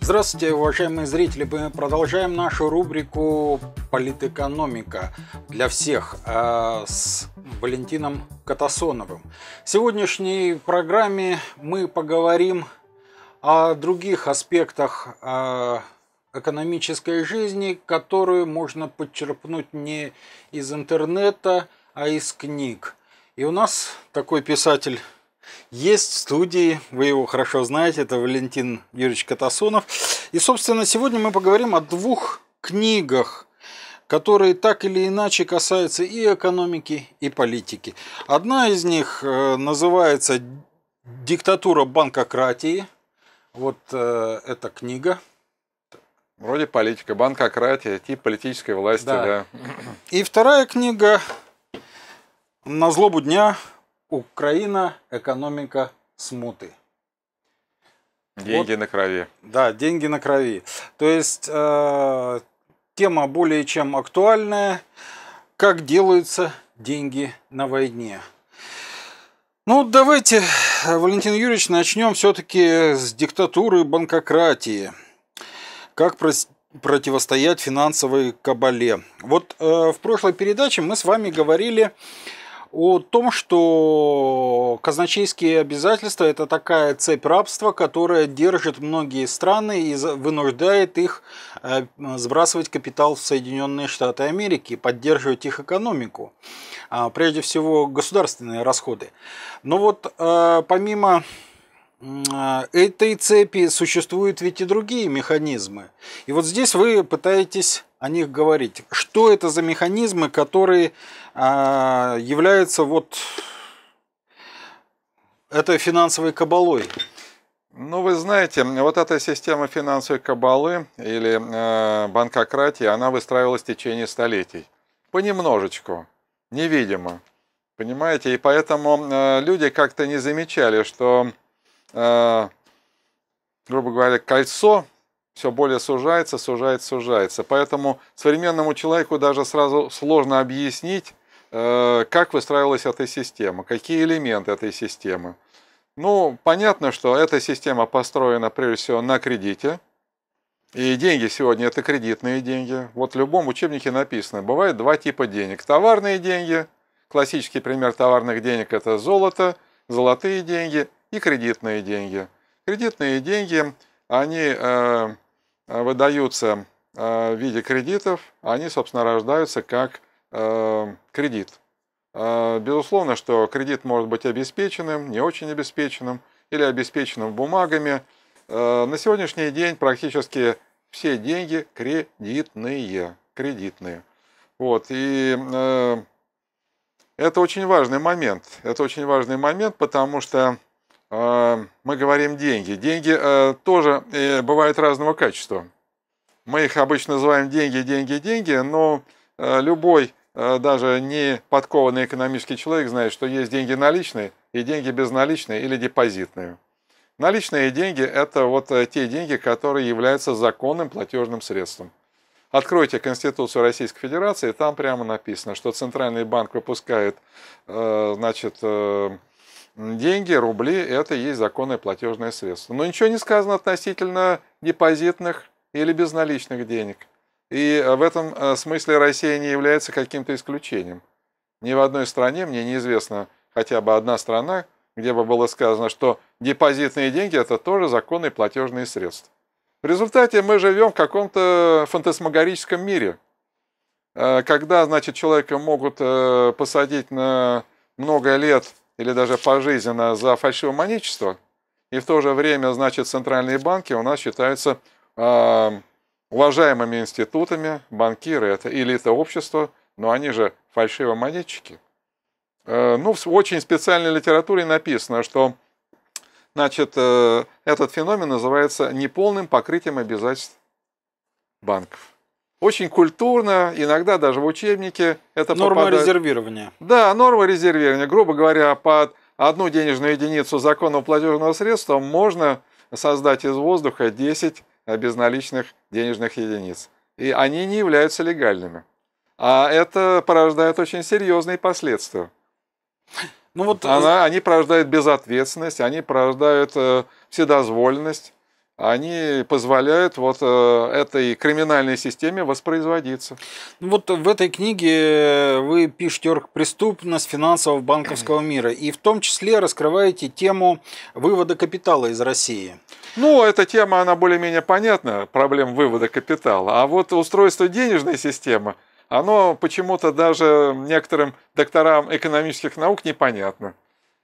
Здравствуйте, уважаемые зрители! Мы продолжаем нашу рубрику «Политэкономика» для всех а, с Валентином Катасоновым. В сегодняшней программе мы поговорим о других аспектах а, экономической жизни, которую можно подчерпнуть не из интернета, а из книг. И у нас такой писатель есть в студии, вы его хорошо знаете, это Валентин Юрьевич Катасонов. И, собственно, сегодня мы поговорим о двух книгах, которые так или иначе касаются и экономики, и политики. Одна из них э, называется «Диктатура банкократии». Вот э, эта книга – Вроде политика, банкократия, тип политической власти, да. да. И вторая книга «На злобу дня. Украина. Экономика смуты». Деньги вот, на крови. Да, деньги на крови. То есть э, тема более чем актуальная. Как делаются деньги на войне? Ну, давайте, Валентин Юрьевич, начнем все-таки с диктатуры банкократии. Как противостоять финансовой кабале? Вот э, в прошлой передаче мы с вами говорили о том, что казначейские обязательства – это такая цепь рабства, которая держит многие страны и вынуждает их э, сбрасывать капитал в Соединенные Штаты Америки, поддерживать их экономику. А, прежде всего, государственные расходы. Но вот э, помимо Э, этой цепи существуют ведь и другие механизмы. И вот здесь вы пытаетесь о них говорить. Что это за механизмы, которые а, являются вот этой финансовой кабалой? Ну, вы знаете, вот эта система финансовой кабалы или э, банкократии, она выстраивалась в течение столетий. Понемножечку, невидимо. Понимаете? И поэтому э, люди как-то не замечали, что Э, грубо говоря, кольцо все более сужается, сужается, сужается. Поэтому современному человеку даже сразу сложно объяснить, э, как выстраивалась эта система, какие элементы этой системы. Ну, понятно, что эта система построена прежде всего на кредите. И деньги сегодня это кредитные деньги. Вот в любом учебнике написано, бывает два типа денег. Товарные деньги, классический пример товарных денег это золото, золотые деньги и кредитные деньги. Кредитные деньги, они э, э, выдаются э, в виде кредитов, они, собственно, рождаются как э, кредит. Э, безусловно, что кредит может быть обеспеченным, не очень обеспеченным или обеспеченным бумагами. Э, на сегодняшний день практически все деньги кредитные, кредитные. Вот, и э, это очень важный момент. Это очень важный момент, потому что Э, мы говорим деньги. Деньги э, тоже э, бывают разного качества. Мы их обычно называем деньги, деньги, деньги, но любой, даже не подкованный экономический человек знает, что есть деньги наличные и деньги безналичные или депозитные. Наличные деньги – это вот те деньги, которые являются законным платежным средством. Откройте Конституцию Российской Федерации, там прямо написано, что Центральный банк выпускает значит, Деньги, рубли – это и есть законное платежное средство. Но ничего не сказано относительно депозитных или безналичных денег. И э, в этом э, смысле Россия не является каким-то исключением. Ни в одной стране, мне неизвестно хотя бы одна страна, где бы было сказано, что депозитные деньги – это тоже законные платежные средства. В результате мы живем в каком-то фантасмагорическом мире, э, когда, значит, человека могут посадить на много лет – или даже пожизненно за фальшивомонетчество и в то же время, значит, центральные банки у нас считаются э, уважаемыми институтами, банкиры это элита общества, но они же фальшивомонетчики. Э, ну, в очень специальной литературе написано, что значит, э, этот феномен называется неполным покрытием обязательств банков. Очень культурно, иногда даже в учебнике это Норма попадает. резервирования. Да, норма резервирования. Грубо говоря, под одну денежную единицу законного платежного средства можно создать из воздуха 10 безналичных денежных единиц. И они не являются легальными. А это порождает очень серьезные последствия. Ну, вот... Э, Она, они порождают безответственность, они порождают э, вседозволенность они позволяют вот э, этой криминальной системе воспроизводиться. Ну вот в этой книге вы пишете преступность финансового банковского мира и в том числе раскрываете тему вывода капитала из России. Ну, эта тема, она более-менее понятна, проблем вывода капитала. А вот устройство денежной системы, оно почему-то даже некоторым докторам экономических наук непонятно.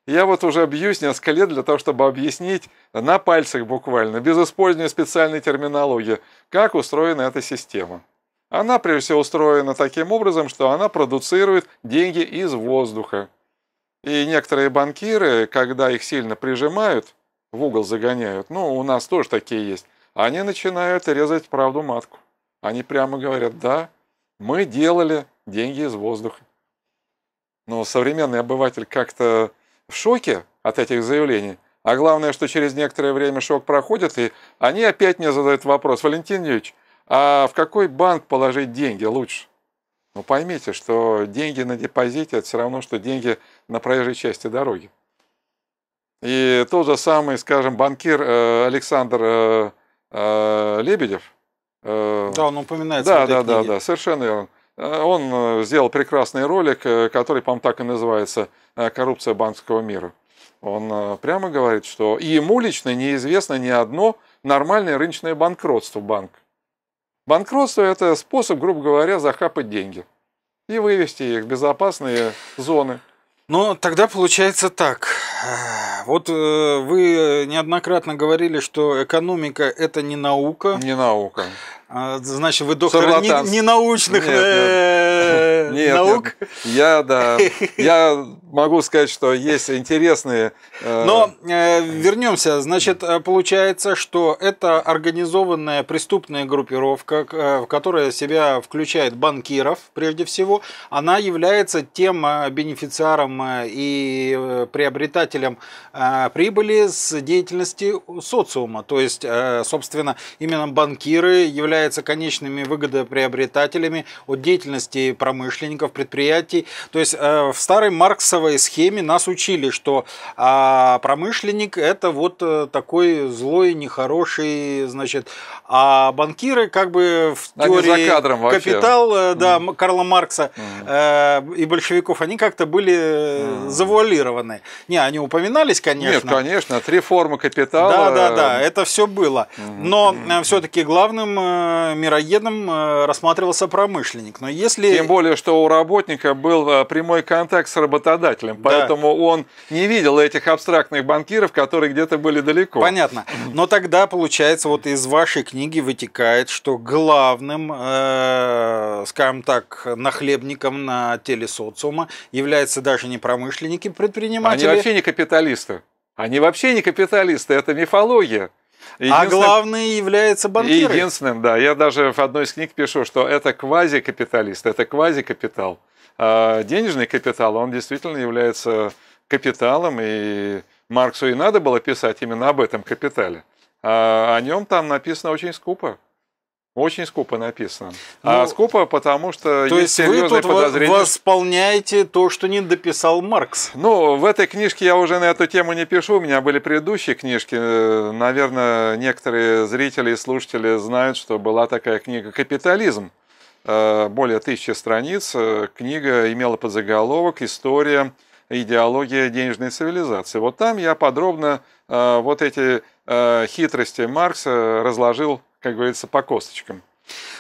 Я вот уже бьюсь несколько лет для того, чтобы объяснить на пальцах буквально, без использования специальной терминологии, как устроена эта система. Она прежде всего устроена таким образом, что она продуцирует деньги из воздуха. И некоторые банкиры, когда их сильно прижимают, в угол загоняют, ну, у нас тоже такие есть, они начинают резать правду матку. Они прямо говорят, да, мы делали деньги из воздуха. Но современный обыватель как-то в шоке от этих заявлений. А главное, что через некоторое время шок проходит, и они опять мне задают вопрос, Валентин Юрьевич, а в какой банк положить деньги лучше? Ну поймите, что деньги на депозите – это все равно, что деньги на проезжей части дороги. И тот же самый, скажем, банкир э, Александр э, э, Лебедев. Да, он упоминается. Да, да, книге. да, да, совершенно верно. Э, он э, сделал прекрасный ролик, э, который, по-моему, так и называется «Коррупция банковского мира». Он прямо говорит, что и ему лично неизвестно ни одно нормальное рыночное банкротство банк. Банкротство – это способ, грубо говоря, захапать деньги и вывести их в безопасные зоны. Но ну, тогда получается так. Вот вы неоднократно говорили, что экономика – это не наука. Не наука. А, значит, вы доктор не, не научных нет, нет. Э, нет, наук? Нет. Я, да, я могу сказать, что есть интересные... Э Но э, вернемся. Значит, э, получается, что это организованная преступная группировка, в которой себя включает банкиров, прежде всего. Она является тем бенефициаром и приобретателем прибыли с деятельности социума. То есть, собственно, именно банкиры являются являются конечными выгодоприобретателями от деятельности промышленников, предприятий. То есть э, в старой марксовой схеме нас учили, что а, промышленник – это вот э, такой злой, нехороший, значит, а банкиры как бы в они теории кадром капитал э, да, mm. Карла Маркса mm. и большевиков, они как-то были mm. завуалированы. Не, они упоминались, конечно. Нет, конечно, от реформы капитала. Да, да, да, это все было. Но все-таки главным Э, мироедом э, рассматривался промышленник. Но если... Тем более, что у работника был э, прямой контакт с работодателем, да. поэтому он не видел этих абстрактных банкиров, которые где-то были далеко. Понятно. Но тогда, получается, вот из вашей книги вытекает, что главным, э, скажем так, нахлебником на теле социума является даже не промышленники, предприниматели. Они вообще не капиталисты. Они вообще не капиталисты, это мифология. А главный является банкир. Единственным, да. Я даже в одной из книг пишу, что это квазикапиталист, это квазикапитал. А денежный капитал, он действительно является капиталом, и Марксу и надо было писать именно об этом капитале. А о нем там написано очень скупо. Очень скупо написано. А ну, а скупо, потому что то есть, есть серьезные вы тут восполняете то, что не дописал Маркс. Ну, в этой книжке я уже на эту тему не пишу. У меня были предыдущие книжки. Э, наверное, некоторые зрители и слушатели знают, что была такая книга «Капитализм». Э, более тысячи страниц. Э, книга имела подзаголовок «История идеология денежной цивилизации». Вот там я подробно вот эти хитрости Маркса разложил как говорится, по косточкам.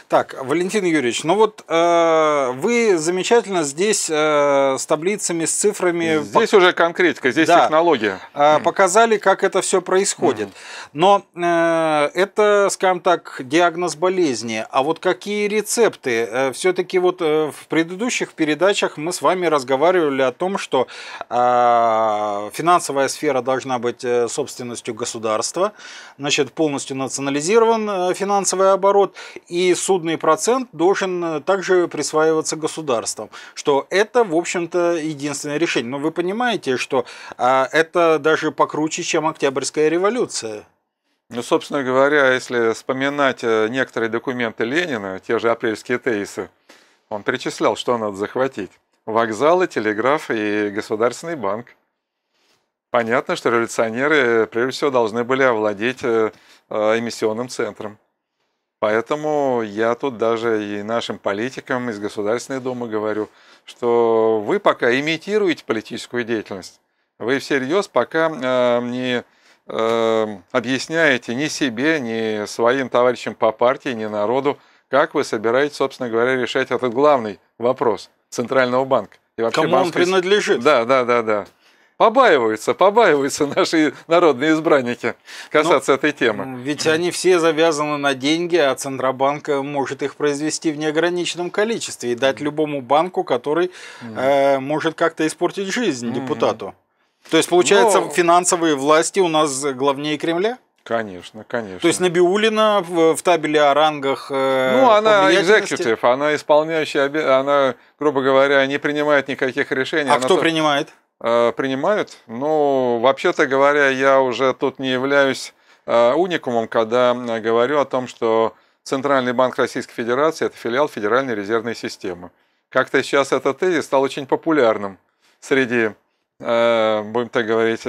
Так, Валентин Юрьевич, ну вот э, вы замечательно здесь э, с таблицами, с цифрами. Здесь пок... уже конкретика, здесь да, технология. Э, показали, как это все происходит. Но э, это, скажем так, диагноз болезни. А вот какие рецепты? Э, Все-таки вот э, в предыдущих передачах мы с вами разговаривали о том, что э, финансовая сфера должна быть э, собственностью государства, значит, полностью национализирован э, финансовый оборот. И и судный процент должен э, также присваиваться государством, что это, в общем-то, единственное решение. Но вы понимаете, что а, это даже покруче, чем Октябрьская революция. Ну, собственно говоря, если вспоминать э, некоторые документы Ленина, те же апрельские тезисы, он перечислял, что надо захватить. Вокзалы, телеграф и Государственный банк. Понятно, что революционеры э, прежде всего должны были овладеть эмиссионным центром. Поэтому я тут даже и нашим политикам из Государственной Думы говорю, что вы пока имитируете политическую деятельность. Вы всерьез пока э, не э, объясняете ни себе, ни своим товарищам по партии, ни народу, как вы собираетесь, собственно говоря, решать этот главный вопрос Центрального банка. И вообще Кому банковской... он принадлежит? Да, да, да, да побаиваются, побаиваются наши народные избранники касаться Но ну, этой темы. Ведь они все завязаны на деньги, а Центробанк э, может их произвести в неограниченном количестве и дать любому банку, который э, может как-то испортить жизнь депутату. То есть, получается, Но... финансовые власти у нас главнее Кремля? Конечно, конечно. То есть Набиулина в, в табеле о рангах. Э, ну, она экзекутив, она исполняющая, она, грубо говоря, не принимает никаких решений. А кто только... принимает? Э, принимают. Ну, вообще-то говоря, я уже тут не являюсь э, уникумом, когда э, говорю о том, что Центральный банк Российской Федерации – это филиал Федеральной резервной системы. Как-то сейчас этот тезис стал очень популярным среди, будем так говорить,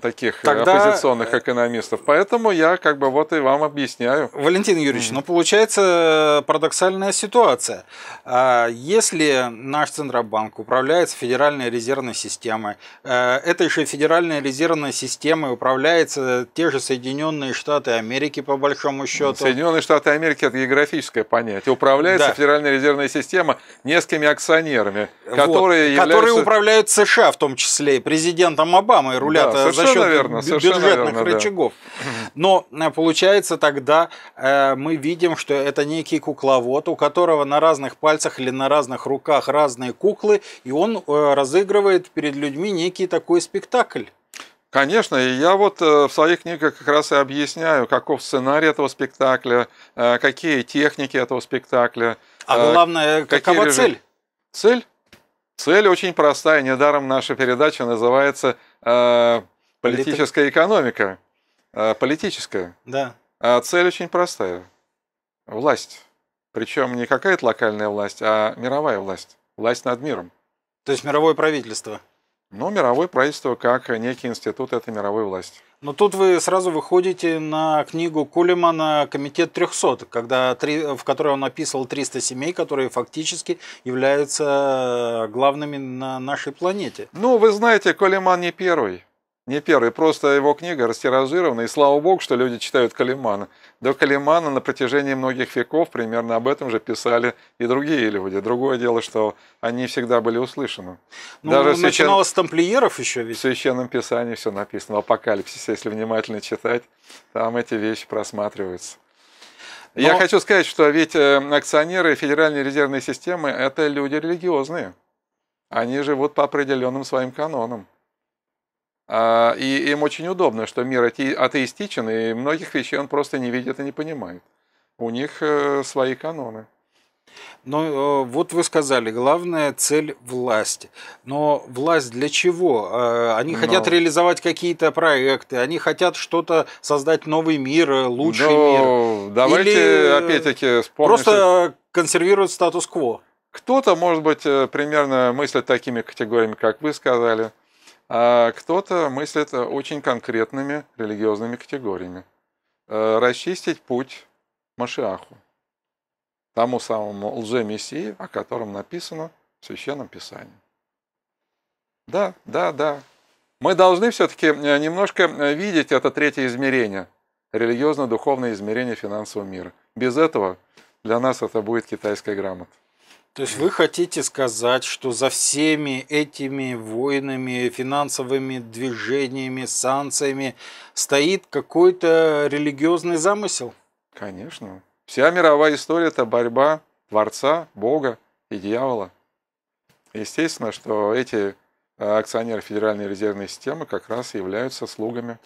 таких э, Тогда... оппозиционных э, экономистов. Поэтому я как бы вот и вам объясняю. Валентин Юрьевич, mm-hmm. ну получается э, парадоксальная ситуация. А, если наш Центробанк управляется Федеральной резервной системой, этой же Федеральной резервной системой управляется те же Соединенные Штаты Америки по большому счету. Соединенные Штаты Америки это географическое понятие. Управляется да. Федеральная резервная система несколькими акционерами, которые, которые являются... которые управляют США в том числе, президентом Обамой рулят да, за счет верно, бюджетных верно, рычагов. Да. Но э, получается тогда э, мы видим, что это некий кукловод, у которого на разных пальцах или на разных руках разные куклы, и он э, разыгрывает перед людьми некий такой спектакль. Конечно, и я вот э, в своих книгах как раз и объясняю, каков сценарий этого спектакля, э, какие техники этого спектакля. А главное, какова режим... цель? Цель? Цель очень простая. Недаром наша передача называется Политическая Полит... экономика. А, политическая. Да. А цель очень простая. Власть. Причем не какая-то локальная власть, а мировая власть. Власть над миром. То есть мировое правительство. Ну, мировое правительство как некий институт этой мировой власти. Но тут вы сразу выходите на книгу Кулемана «Комитет 300», когда, три, в которой он описывал 300 семей, которые фактически являются э, главными на нашей планете. Ну, вы знаете, Кулеман не первый. Не первый, просто его книга растиражирована, и слава богу, что люди читают Калимана. До Калимана на протяжении многих веков примерно об этом же писали и другие люди. Другое дело, что они всегда были услышаны. Ну, Даже священ... начиналось с тамплиеров еще ведь. В Священном Писании все написано, в Апокалипсисе, если внимательно читать, там эти вещи просматриваются. Но... Я хочу сказать, что ведь э, акционеры Федеральной резервной системы – это люди религиозные. Они живут по определенным своим канонам. А, и им очень удобно, что мир атеистичен, и многих вещей он просто не видит и не понимает. У них э, свои каноны. Но э, вот вы сказали, главная цель власть. Но власть для чего? Э, они Но... хотят реализовать какие-то проекты, они хотят что-то создать новый мир, лучший Но... Ну, мир. Давайте Или... опять-таки вспомним. Просто консервируют статус-кво. Кто-то, может быть, примерно мыслит такими категориями, как вы сказали а кто-то мыслит э, очень конкретными религиозными категориями. Э, расчистить путь Машиаху, тому самому лже-мессии, о котором написано в Священном Писании. Да, да, да. Мы должны все-таки э, немножко видеть это третье измерение, религиозно-духовное измерение финансового мира. Без этого для нас это будет китайская грамота. То есть вы хотите сказать, что за всеми этими войнами, финансовыми движениями, санкциями стоит какой-то религиозный замысел? Конечно. Вся мировая история – это борьба Творца, Бога и дьявола. Естественно, что эти э, акционеры Федеральной резервной системы как раз являются слугами.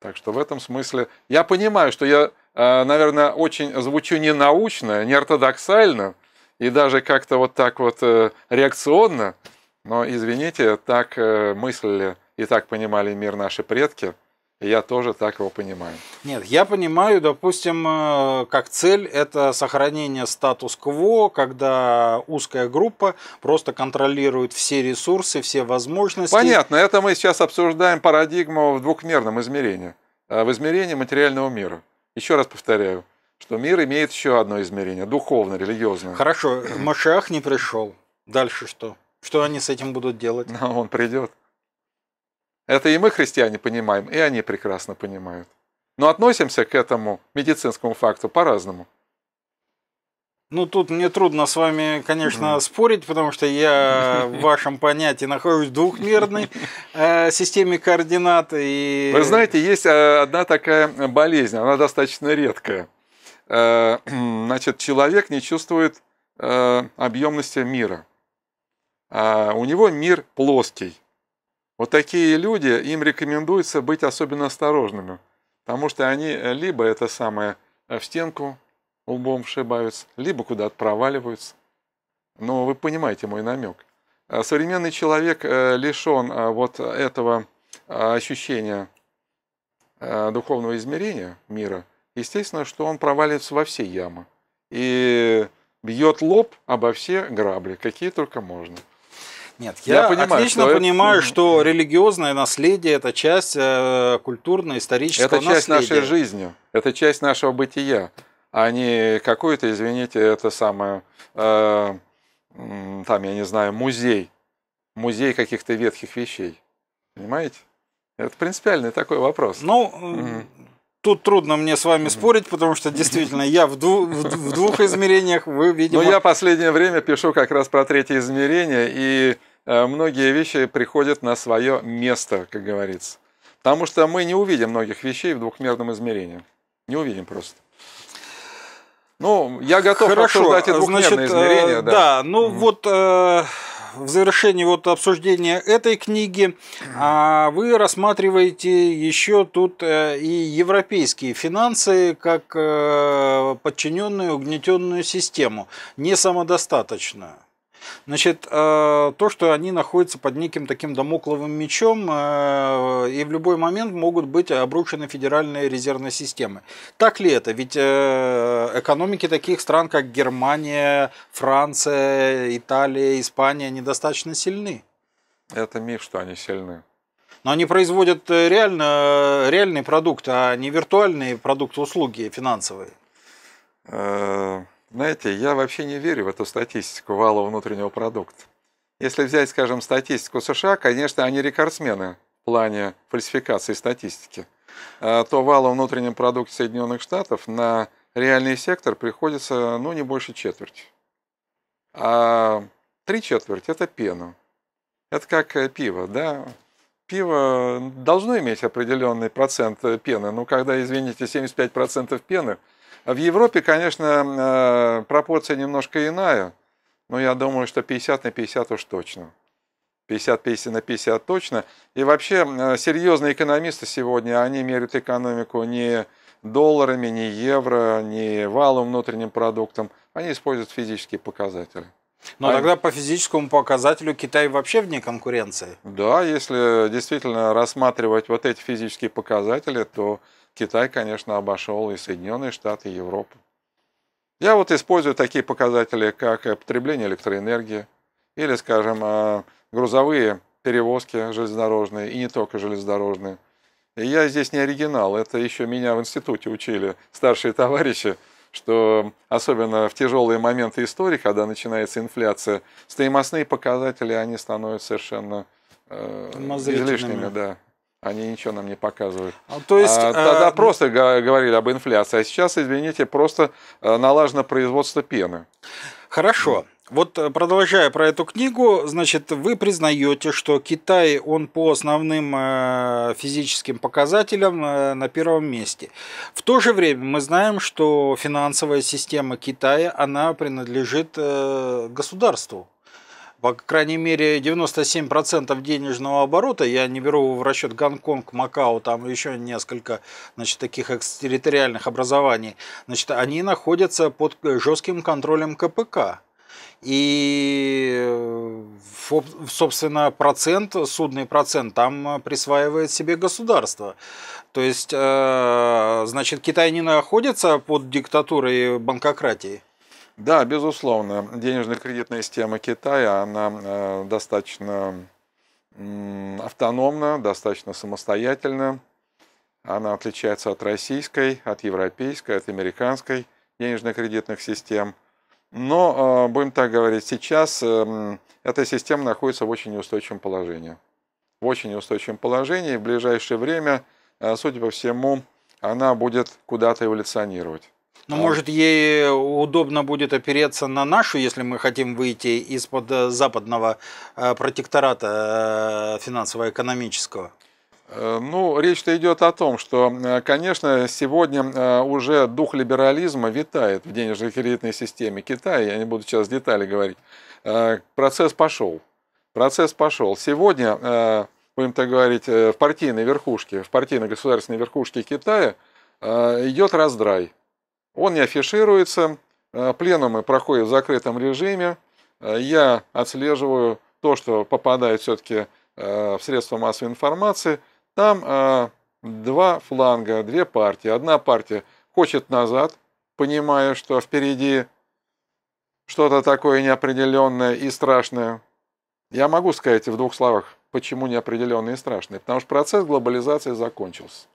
Так что в этом смысле я понимаю, что я, э, наверное, очень звучу ненаучно, неортодоксально, и даже как-то вот так вот э, реакционно, но, извините, так э, мыслили и так понимали мир наши предки, и я тоже так его понимаю. Нет, я понимаю, допустим, э, как цель это сохранение статус-кво, когда узкая группа просто контролирует все ресурсы, все возможности. Понятно, это мы сейчас обсуждаем парадигму в двухмерном измерении, в измерении материального мира. Еще раз повторяю, что мир имеет еще одно измерение, духовное, религиозное. Хорошо, Машах не пришел. Дальше что? Что они с этим будут делать? Но он придет. Это и мы, христиане, понимаем, и они прекрасно понимают. Но относимся к этому медицинскому факту по-разному. Ну, тут мне трудно с вами, конечно, mm. спорить, потому что я в вашем понятии нахожусь в двухмерной э, системе координат. И... Вы знаете, есть э, одна такая болезнь, она достаточно редкая. Э, значит, человек не чувствует э, объемности мира. А у него мир плоский. Вот такие люди, им рекомендуется быть особенно осторожными, потому что они либо это самое э, в стенку лбом вшибаются, либо куда-то проваливаются. Но вы понимаете мой намек. Современный человек лишен вот этого ощущения духовного измерения мира – естественно, что он провалится во все ямы и бьет лоб обо все грабли, какие только можно. Нет, я, я понимаю, отлично что понимаю, это... что религиозное наследие это часть э, культурно-исторического наследия. Это часть нашей жизни, это часть нашего бытия, а не какой-то, извините, это самое, э, там, я не знаю, музей, музей каких-то ветхих вещей. Понимаете? Это принципиальный такой вопрос. Ну, угу. Тут трудно мне с вами спорить, потому что действительно я в, дву, в, в двух измерениях, вы, видимо... Но ну, я последнее время пишу как раз про третье измерение, и э, многие вещи приходят на свое место, как говорится. Потому что мы не увидим многих вещей в двухмерном измерении. Не увидим просто. Ну, я готов Хорошо. обсуждать и двухмерные Значит, э, измерения. Да, да ну угу. вот... Э в завершении вот обсуждения этой книги а вы рассматриваете еще тут э, и европейские финансы как э, подчиненную угнетенную систему, не самодостаточную. Значит, э, то, что они находятся под неким таким домокловым мечом э, и в любой момент могут быть обрушены федеральные резервные системы. Так ли это? Ведь э, экономики таких стран, как Германия, Франция, Италия, Испания, недостаточно сильны. Это миф, что они сильны. Но они производят реально реальный продукт, а не виртуальные продукты, услуги финансовые. Знаете, я вообще не верю в эту статистику валового внутреннего продукта. Если взять, скажем, статистику США, конечно, они рекордсмены в плане фальсификации статистики, а, то валового внутреннем продукте Соединенных Штатов на реальный сектор приходится, ну, не больше четверти. А три четверти – это пена. Это как э, пиво, да? Пиво должно иметь определенный процент э, пены, но ну, когда, извините, 75% пены – в Европе, конечно, э, пропорция немножко иная, но я думаю, что 50 на 50 уж точно. 50-50 на 50 точно. И вообще, э, серьезные экономисты сегодня, они мерят экономику не долларами, не евро, не валом внутренним продуктом. Они используют физические показатели. Но а тогда по физическому показателю Китай вообще вне конкуренции. Да, если действительно рассматривать вот эти физические показатели, то Китай, конечно, обошел и Соединенные Штаты, и Европу. Я вот использую такие показатели, как э, потребление электроэнергии или, скажем, э, грузовые перевозки железнодорожные и не только железнодорожные. И я здесь не оригинал, это еще меня в институте учили старшие товарищи, что особенно в тяжелые моменты истории, когда начинается инфляция, стоимостные показатели, они становятся совершенно э, излишними. Да они ничего нам не показывают. А, то есть, а, э, тогда а... просто говорили об инфляции, а сейчас, извините, просто э, налажено производство пены. Хорошо. Вот э, продолжая про эту книгу, значит, вы признаете, что Китай, он по основным физическим показателям на первом месте. В то же время мы знаем, что финансовая система Китая, она принадлежит государству по крайней мере, 97% денежного оборота, я не беру в расчет Гонконг, Макао, там еще несколько значит, таких экстерриториальных образований, значит, они находятся под э, жестким контролем КПК. И, э, собственно, процент, судный процент там присваивает себе государство. То есть, э, значит, Китай не находится под диктатурой банкократии? Да, безусловно, денежно-кредитная система Китая, она э, достаточно автономна, достаточно самостоятельна. Она отличается от российской, от европейской, от американской денежно-кредитных систем. Но, э, будем так говорить, сейчас эм, эта система находится в очень неустойчивом положении. В очень неустойчивом положении. В ближайшее время, э, судя по всему, она будет куда-то эволюционировать. Ну, а может, ей э, удобно будет опереться на нашу, если мы хотим выйти из-под э, западного э, протектората финансово-экономического? Ну, речь-то идет о том, что, конечно, сегодня уже дух либерализма витает в денежно-кредитной системе Китая, я не буду сейчас детали говорить. Процесс пошел. Процесс пошел. Сегодня, будем так говорить, в партийной верхушке, в партийно-государственной верхушке Китая идет раздрай он не афишируется, э, пленумы проходят в закрытом режиме, э, я отслеживаю то, что попадает все-таки э, в средства массовой информации. Там два фланга, две партии. Одна партия хочет назад, понимая, что впереди что-то такое неопределенное и страшное. Я могу сказать в двух словах, почему неопределенное и страшное. Потому что процесс глобализации закончился.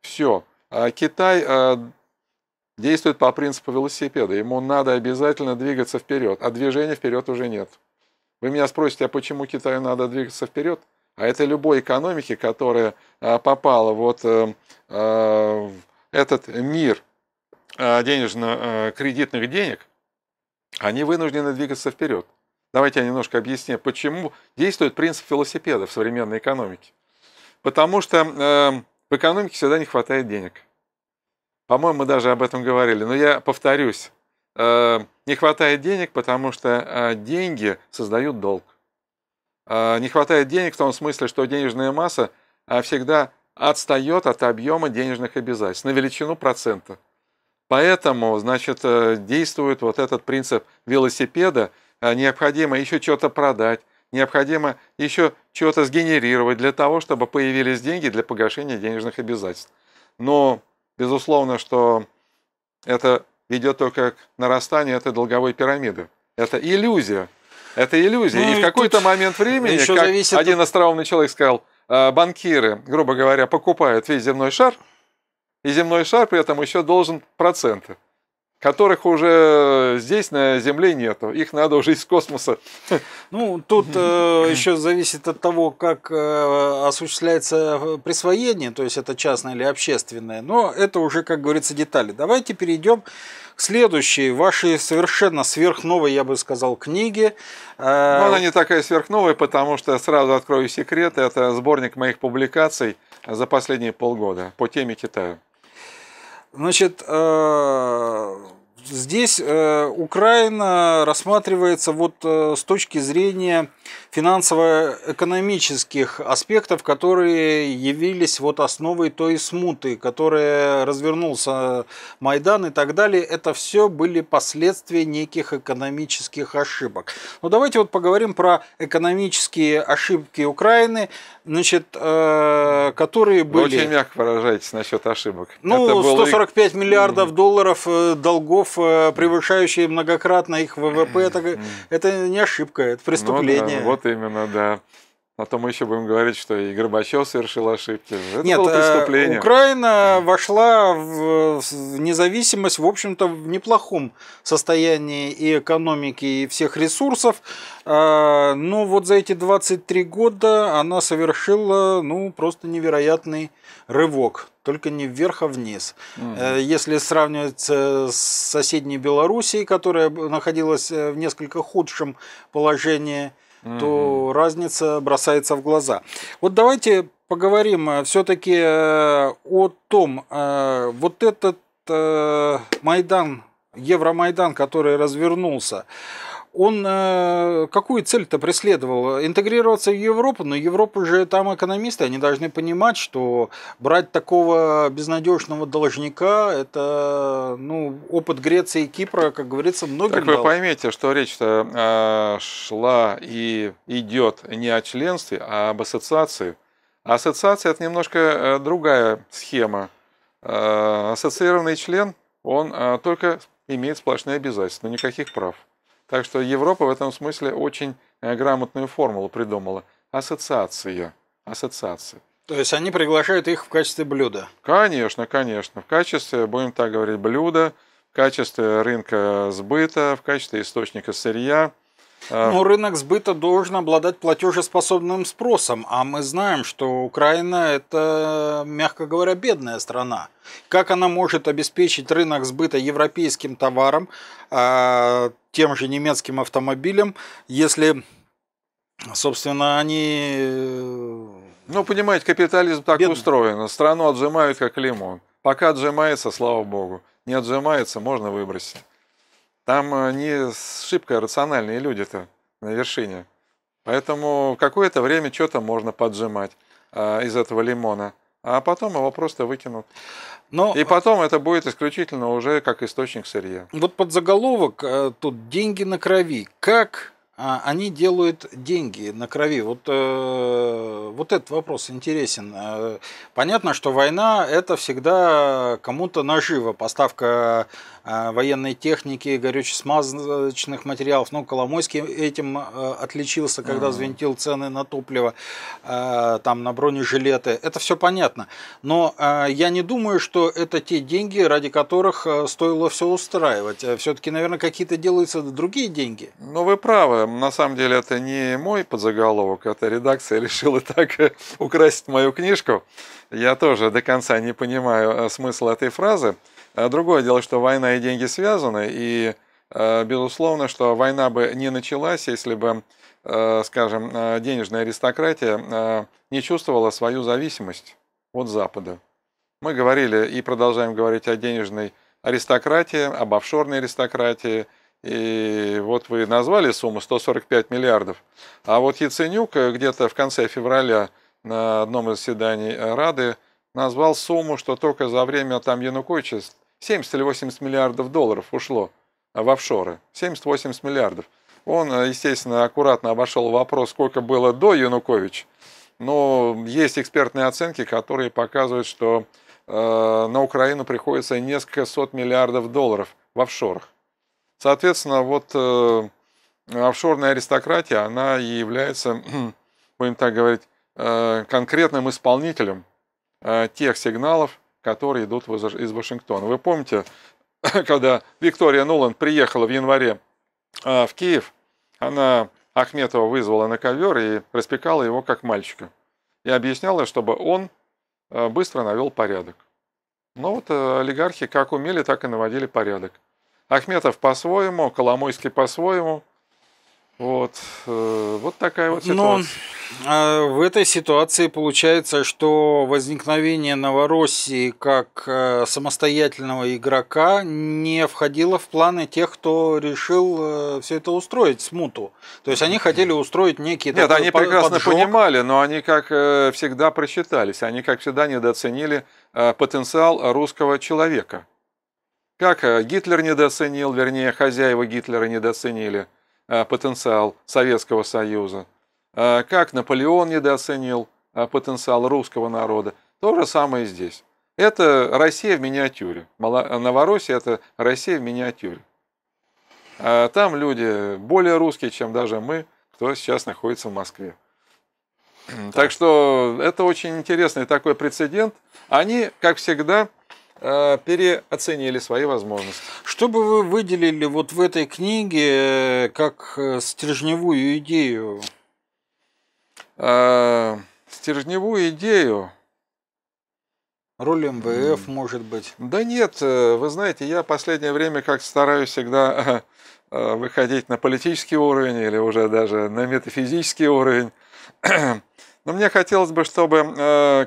Все. А Китай действует по принципу велосипеда. Ему надо обязательно двигаться вперед, а движения вперед уже нет. Вы меня спросите, а почему Китаю надо двигаться вперед? А это любой экономике, которая а, попала вот э, а, в этот мир а, денежно-кредитных денег, они вынуждены двигаться вперед. Давайте я немножко объясню, почему действует принцип велосипеда в современной экономике. Потому что э, в экономике всегда не хватает денег. По-моему, мы даже об этом говорили, но я повторюсь. Э, не хватает денег, потому что э, деньги создают долг. Э, не хватает денег в том смысле, что денежная масса всегда отстает от объема денежных обязательств на величину процента. Поэтому, значит, действует вот этот принцип велосипеда. Необходимо еще что-то продать, необходимо еще что-то сгенерировать для того, чтобы появились деньги для погашения денежных обязательств. Но Безусловно, что это ведет только к нарастанию этой долговой пирамиды. Это иллюзия. Это иллюзия. Ну, и, и в какой-то момент времени, еще как зависит... один остроумный человек сказал, «А, банкиры, грубо говоря, покупают весь земной шар, и земной шар при этом еще должен проценты которых уже здесь на Земле нету. Их надо уже из космоса. Ну, тут э, еще зависит от того, как э, осуществляется присвоение, то есть это частное или общественное. Но это уже, как говорится, детали. Давайте перейдем к следующей, вашей совершенно сверхновой, я бы сказал, книге. Э, ну, она не такая сверхновая, потому что сразу открою секрет. Это сборник моих публикаций за последние полгода по теме Китая. Значит, э, Здесь э, Украина рассматривается вот э, с точки зрения финансово-экономических аспектов, которые явились вот основой той смуты, которая развернулся Майдан и так далее. Это все были последствия неких экономических ошибок. Но ну, давайте вот поговорим про экономические ошибки Украины, значит, э, которые ну, были... Вы очень мягко выражаетесь насчет ошибок. Ну, 145 миллиардов долларов долгов Э, превышающие многократно их ВВП, это, это не ошибка, это преступление. Ну, да, вот именно, да. А то мы еще будем говорить, что и Горбачев совершил ошибки. Это Нет, было э, преступление. Украина вошла в независимость, в общем-то, в неплохом состоянии и экономики, и всех ресурсов. А, Но ну, вот за эти 23 года она совершила, ну, просто невероятный рывок. Только не вверх, а вниз. Угу. Если сравнивать э, с соседней Белоруссией, которая находилась в несколько худшем положении, угу. то разница бросается в глаза. Вот давайте поговорим э, все-таки э, о том, э, вот этот Майдан, Евромайдан, который развернулся, он э, какую цель-то преследовал? Интегрироваться в Европу, но Европа же там экономисты, они должны понимать, что брать такого безнадежного должника, это ну, опыт Греции и Кипра, как говорится, многим Так вы дал. поймите, что речь-то э, шла и идет не о членстве, а об ассоциации. А ассоциация – это немножко э, другая схема. ассоциированный член, он только имеет сплошные обязательства, никаких прав. Так что Европа в этом смысле очень э, грамотную формулу придумала. Ассоциация. Ассоциация. То есть они приглашают их в качестве блюда? Конечно, конечно. В качестве, будем так говорить, блюда, в качестве рынка сбыта, в качестве источника сырья – а. Но ну, рынок сбыта должен обладать платежеспособным спросом, а мы знаем, что Украина – это, мягко говоря, бедная страна. Как она может обеспечить рынок сбыта европейским товаром, а, тем же немецким автомобилем, если, собственно, они э, ну, понимаете, капитализм так Бедный. устроен. Страну отжимают как лимон. Пока отжимается, слава богу. Не отжимается, можно выбросить. Там э, не шибко рациональные люди-то на вершине. Поэтому какое-то время что-то можно поджимать э, из этого лимона. А потом его просто выкинут. Но... И э, потом это будет исключительно уже как источник сырья. Вот под заголовок тут деньги на крови. Как а, они делают деньги на крови. Вот, вот этот вопрос интересен. Понятно, что война это всегда кому-то наживо, поставка Э, военной техники, горюче-смазочных материалов. Ну, Коломойский этим э, отличился, когда взвинтил цены на топливо, э, там, на бронежилеты. Это все понятно. Но я не думаю, что это те деньги, ради которых стоило все устраивать. Все-таки, наверное, какие-то делаются другие деньги. Ну, вы правы. На самом деле, это не мой подзаголовок, это редакция решила так украсть мою книжку. Я тоже до конца не понимаю смысл этой фразы. А другое дело, что война и деньги связаны, и э, безусловно, что война бы не началась, если бы, э, скажем, э, денежная аристократия не чувствовала свою зависимость от Запада. Мы говорили и продолжаем говорить о денежной аристократии, об офшорной аристократии. И вот вы назвали сумму 145 миллиардов. А вот Яценюк где-то в конце февраля на одном из заседаний Рады назвал сумму, что только за время там Януковича 70 или 80 миллиардов долларов ушло а в офшоры. 70-80 миллиардов. Он, э, естественно, аккуратно обошел вопрос, сколько было до Януковича. Но есть экспертные оценки, которые показывают, что э, на Украину приходится несколько сот миллиардов долларов в офшорах. Соответственно, вот э, офшорная аристократия, она и является, будем так говорить, конкретным исполнителем тех сигналов, которые идут из Вашингтона. Вы помните, когда Виктория Нуланд приехала в январе а, в Киев, она Ахметова вызвала на ковер и распекала его как мальчика. И объясняла, чтобы он а, быстро навел порядок. Но ну вот э, олигархи как умели, так и наводили порядок. Ахметов по-своему, Коломойский по-своему – вот, э, вот такая вот ну, ситуация. Но а, в этой ситуации получается, что возникновение Новороссии как э, самостоятельного игрока не входило в планы тех, кто решил э, все это устроить, смуту. То есть они хотели устроить некий Нет, такой они прекрасно поджог. понимали, но они, как всегда, просчитались. Они, как всегда, недооценили потенциал русского человека. Как Гитлер недооценил, вернее, хозяева Гитлера недооценили – Э, потенциал Советского Союза, э, как Наполеон недооценил э, потенциал русского народа. То же самое и здесь. Это Россия в миниатюре. Новороссия – это Россия в миниатюре. Там люди более русские, чем даже мы, кто сейчас находится в Москве. Так что это очень интересный такой прецедент. Они, как всегда, Э, переоценили свои возможности. Что бы вы выделили вот в этой книге э, как э, стержневую идею? А, стержневую идею. Роль МВФ, может быть. Да нет, вы знаете, я последнее время как стараюсь всегда выходить на политический уровень или уже даже на метафизический уровень. Но мне хотелось бы, чтобы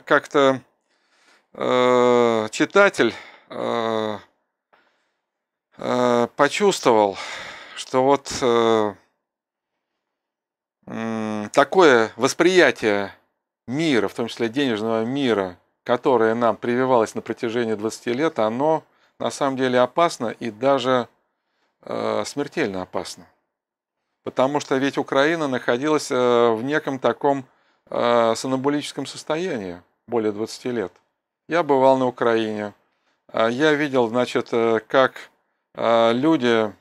как-то э, читатель э, э, почувствовал, что вот э, э, такое восприятие мира, в том числе денежного мира, которое нам прививалось на протяжении 20 лет, оно на самом деле опасно и даже э, смертельно опасно. Потому что ведь Украина находилась э, в неком таком э, сонобулическом состоянии более 20 лет. Я бывал на Украине. А, я видел, значит, э, как а, люди,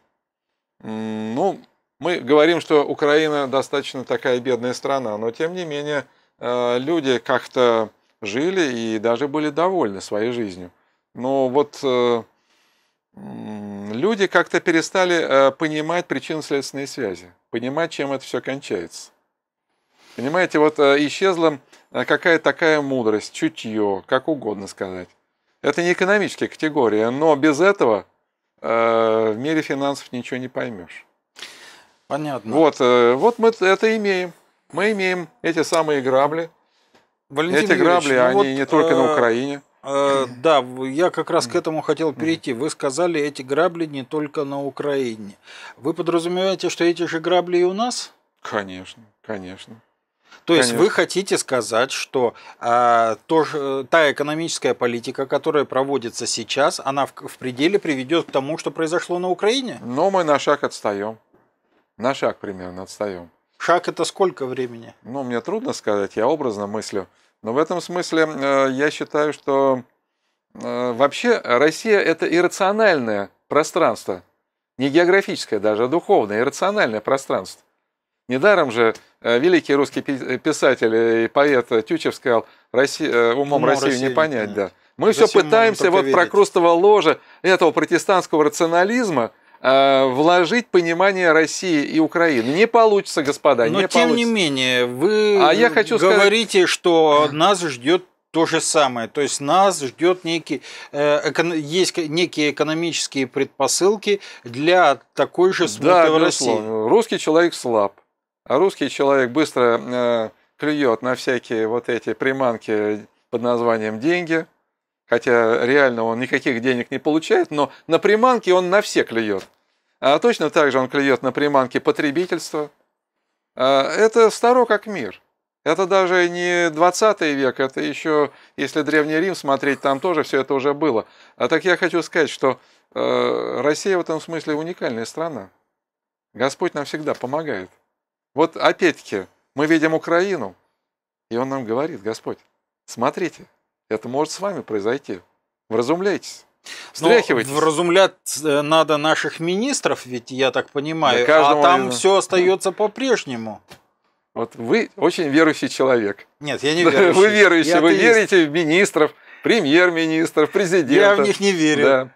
ну, мы говорим, что Украина достаточно такая бедная страна, но тем не менее а, люди как-то жили и даже были довольны своей жизнью. Но вот э, люди как-то перестали э, понимать причинно-следственные связи, понимать, чем это все кончается. Понимаете, вот исчезла а какая такая мудрость, чутье, как угодно сказать. Это не экономическая категория, но без этого э, в мире финансов ничего не поймешь. Понятно. Вот, э, вот мы это имеем. Мы имеем эти самые грабли. Валентин эти грабли, ну они вот, не только э, на Украине. Э, да, я как раз к этому хотел перейти. Вы сказали, эти грабли не только на Украине. Вы подразумеваете, что эти же грабли и у нас? Конечно, конечно. То Конечно. есть вы хотите сказать, что а, то, э, та экономическая политика, которая проводится сейчас, она в, в пределе приведет к тому, что произошло на Украине? Но мы на шаг отстаем. На шаг примерно отстаем. Шаг это сколько времени? Ну, мне трудно сказать, я образно мыслю. Но в этом смысле э, я считаю, что э, вообще Россия это иррациональное пространство. Не географическое даже, а духовное, иррациональное пространство. Недаром же Э, великий русский э, писатель и поэт Тютчев сказал, Россия, э, умом, умом Россию не понять, да. Мы все пытаемся вот про прокрустово ложе этого протестантского рационализма вложить понимание России и Украины. Не получится, господа, Но не тем получится. не менее, вы а я хочу говорите, сказать... что нас ждет то же самое. То есть нас ждет некий, э, есть некие экономические предпосылки для такой же смуты да, в России. Русский человек слаб. А русский человек быстро э, клюет на всякие вот эти приманки под названием деньги, хотя реально он никаких денег не получает, но на приманки он на все клюет. А точно так же он клюет на приманки потребительства. А, это старо как мир. Это даже не 20 век, это еще, если Древний Рим смотреть, там тоже все это уже было. А так я хочу сказать, что э, Россия в этом смысле уникальная страна. Господь нам всегда помогает. Вот опять-таки, мы видим Украину, и он нам говорит, Господь, смотрите, это может с вами произойти. Вразумляйтесь. Ну, встряхивайтесь. Но вразумлять э, надо наших министров, ведь я так понимаю, а там видно. все остается по-прежнему. Вот вы очень верующий человек. Нет, я не верующий. Вы верующий, я вы верите в министров, премьер-министров, президента. Я в них не верю. Да.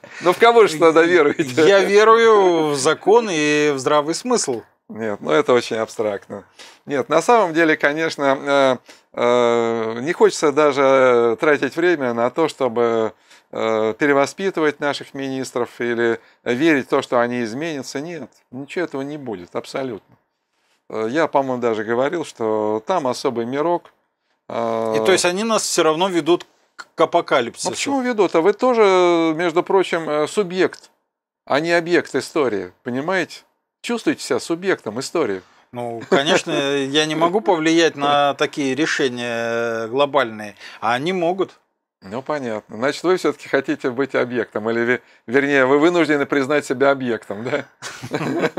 Ну в кого же тогда веруете? Я верую в закон и в здравый смысл. Нет, ну это очень абстрактно. Нет, на самом деле, конечно, э, э, не хочется даже тратить время на то, чтобы э, перевоспитывать наших министров или верить в то, что они изменятся. Нет, ничего этого не будет, абсолютно. Я, по-моему, даже говорил, что там особый мирок. И то есть они нас все равно ведут к апокалипсису. Ну почему ведут? А вы тоже, между прочим, субъект, а не объект истории, понимаете? чувствуете себя субъектом истории? Ну, конечно, я не могу повлиять на такие решения э, глобальные, а они могут. Ну, понятно. Значит, вы все-таки хотите быть объектом, или, вернее, вы вынуждены признать себя объектом, да?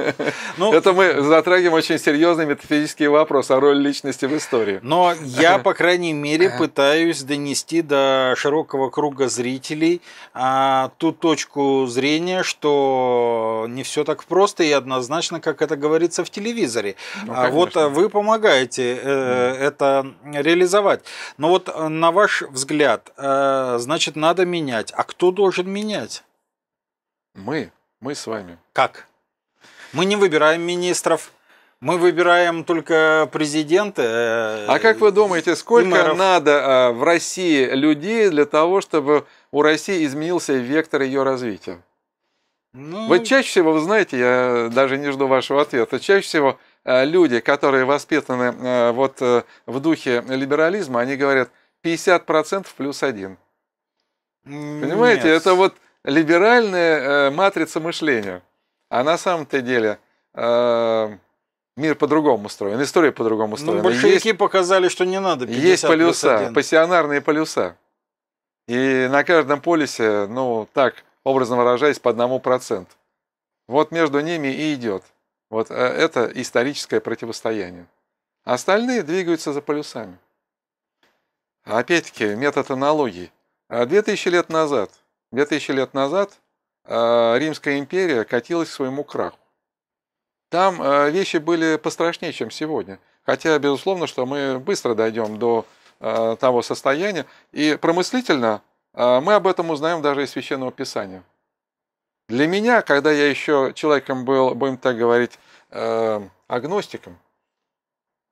Ну, это мы затрагиваем очень серьезный метафизический вопрос о роли личности в истории. Но я, по крайней мере, пытаюсь донести до широкого круга зрителей а, ту точку зрения, что не все так просто и однозначно, как это говорится в телевизоре. Ну, а вот э, вы помогаете э, это реализовать. Но вот э, на ваш взгляд, Э, значит, надо менять. А кто должен менять? Мы, мы с вами. Как? Мы не выбираем министров. Мы выбираем только президента. Э, а как вы думаете, сколько надо а, в России людей для того, чтобы у России изменился вектор ее развития? Ну... Вы чаще всего, вы знаете, я даже не жду вашего ответа, чаще всего э, люди, которые воспитаны вот в духе либерализма, они говорят – 50% плюс один. Понимаете, Нет. это вот либеральная э, матрица мышления. А на самом-то деле э, мир по-другому устроен, история по-другому ну, устроена. Ну, большевики есть, показали, что не надо 50 Есть полюса, плюс пассионарные полюса. И на каждом полюсе, ну, так, образно выражаясь, по одному процент. Вот между ними и идет. Вот э, это историческое противостояние. Остальные двигаются за полюсами. Опять-таки, метод аналогии. А 2000 лет назад, 2000 лет назад а, Римская империя катилась к своему краху. Там а, вещи были пострашнее, чем сегодня. Хотя, безусловно, что мы быстро дойдем до того состояния. И промыслительно мы об этом узнаем даже из Священного Писания. Для меня, когда я еще человеком был, будем так говорить, агностиком,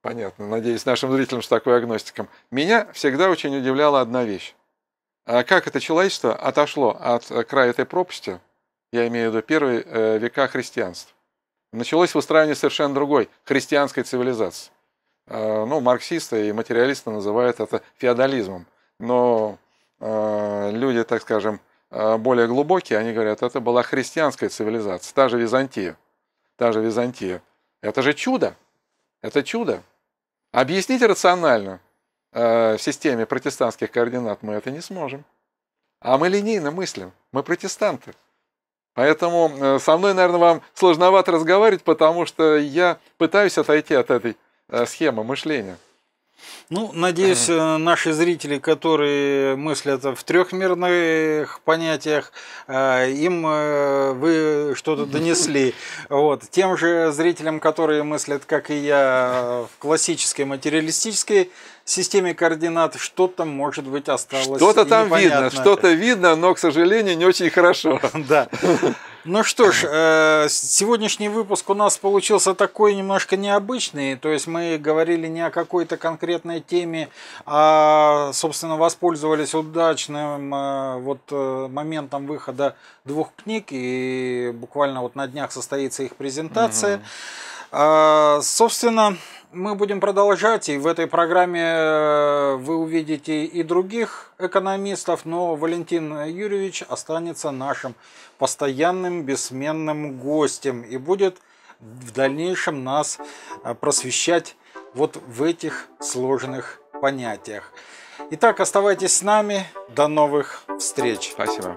Понятно. Надеюсь, нашим зрителям, что такой агностикам. Меня всегда очень удивляла одна вещь. А как это человечество отошло от э, края этой пропасти, я имею в виду первые э, века христианства, началось выстраивание совершенно другой христианской цивилизации. Э, ну, марксисты и материалисты называют это феодализмом. Но люди, так скажем, более глубокие, они говорят, это была христианская цивилизация, та же Византия. Та же Византия. Это же чудо. Это чудо. Объяснить рационально э, в системе протестантских координат мы это не сможем. А мы линейно мыслим, мы протестанты. Поэтому э, со мной, наверное, вам сложновато разговаривать, потому что я пытаюсь отойти от этой э, схемы мышления. Ну, надеюсь, э, наши зрители, которые мыслят в трехмерных понятиях, э, им э, вы что-то донесли. Вот. Тем же зрителям, которые мыслят, как и я, в классической материалистической системе координат что-то, может быть, осталось Что-то там видно, что-то видно, но, к сожалению, не очень хорошо. Да. Ну что ж, э, сегодняшний выпуск у нас получился такой немножко необычный. То есть мы говорили не о какой-то конкретной теме, а, собственно, воспользовались удачным э, вот э, моментом выхода двух книг. И буквально вот на днях состоится их презентация. Угу. Собственно, мы будем продолжать, и в этой программе э, вы увидите и других экономистов, но Валентин Юрьевич останется нашим постоянным бессменным гостем и будет в дальнейшем нас э, просвещать вот в этих сложных понятиях. Итак, оставайтесь с нами. До новых встреч. Спасибо.